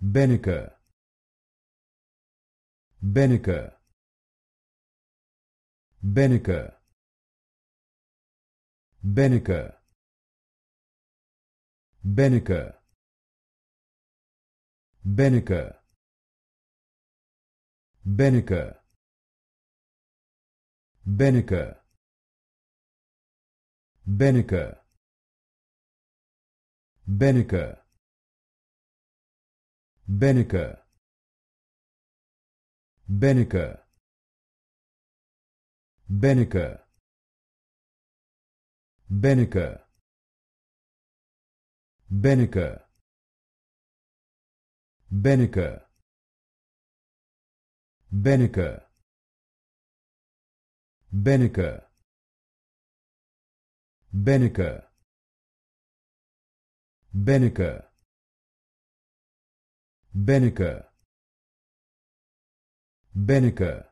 Benneker Benneker Benneker Benneker Benneker Benneker Benneker Benneker Benneker Benneker Benneker Benneker Benneker Benneker Benneker Benneker Benneker Benneker Benneker Benneker